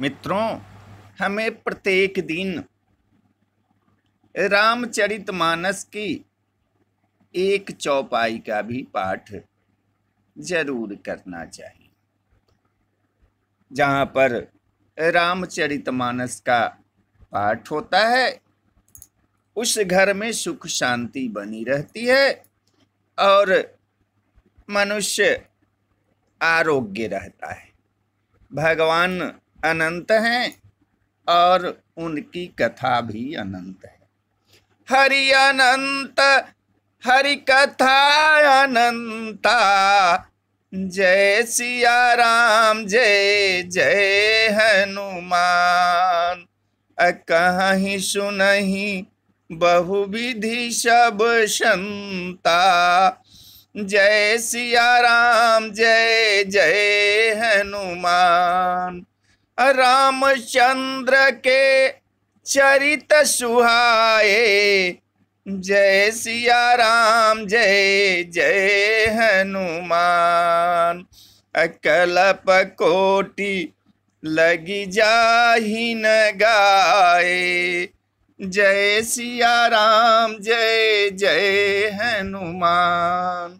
मित्रों हमें प्रत्येक दिन मानस की एक चौपाई का भी पाठ जरूर करना चाहिए जहाँ पर रामचरित मानस का पाठ होता है उस घर में सुख शांति बनी रहती है और मनुष्य आरोग्य रहता है भगवान अनंत हैं और उनकी कथा भी अनंत है हरि अनंत हरि कथा अनंता जय सिया राम जय जय हनुमान कहीं सुनही बहु विधि सब संता जय सिया राम जय जय हनुमान रामचंद्र के चरित सुहाए जय सिया राम जय जय हनुमान अकलप कोटि लगी न गाए जय सिया राम जय जय हनुमान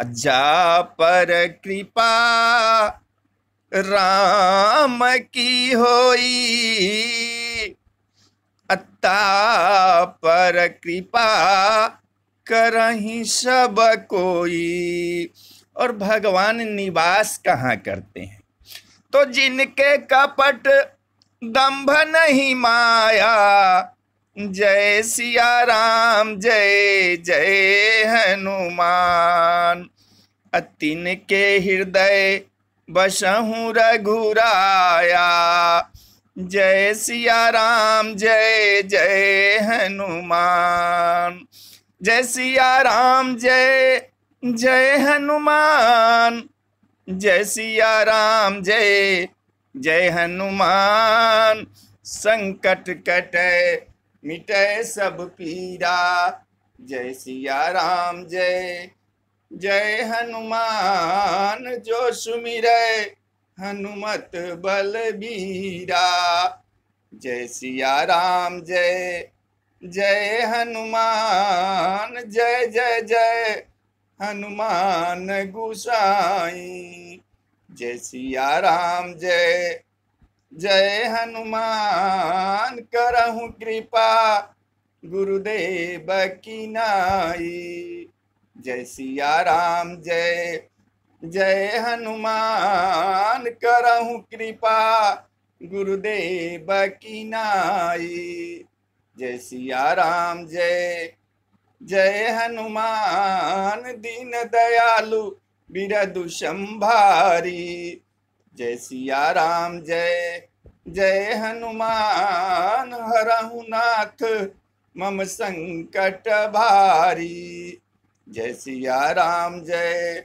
अजा पर कृपा राम की होई अत्ता पर कृपा करही सब कोई और भगवान निवास कहाँ करते हैं तो जिनके कपट दम्भ नहीं माया जय सिया राम जय जय हनुमान अतिन के हृदय बसहूँ रघुराया जय सिया राम जय जय हनुमान जय सिया राम जय जय हनुमान जय सिया राम जय जय हनुमान संकट कटे मिटे सब पीरा जय सिया राम जय जय हनुमान जो सुमिर हनुमत बलबीरा जय सिया राम जय जय हनुमान जय जय जय हनुमान गुसाई जय सिया राम जय जय हनुमान करहु कृपा गुरुदेव की नाई जय सिया राम जय जय हनुमान करहु कृपा गुरुदेव की नाई जय सिया राम जय जय हनुमान दीन दयालु बिरदु संभारी जय सिया राम जय जय हनुमान नाथ मम संकट भारी जय सिया राम जय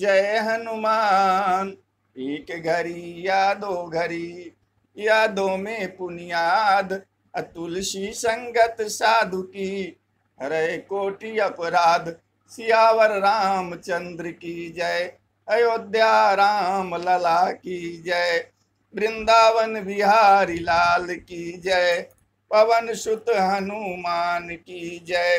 जय हनुमान एक घड़ी या दो घड़ी या दो में पुनियाद अतुलसी संगत साधु की हरे कोटि अपराध सियावर रामचंद्र की जय अयोध्या राम लला की जय वृंदावन बिहारी लाल की जय पवन सुत हनुमान की जय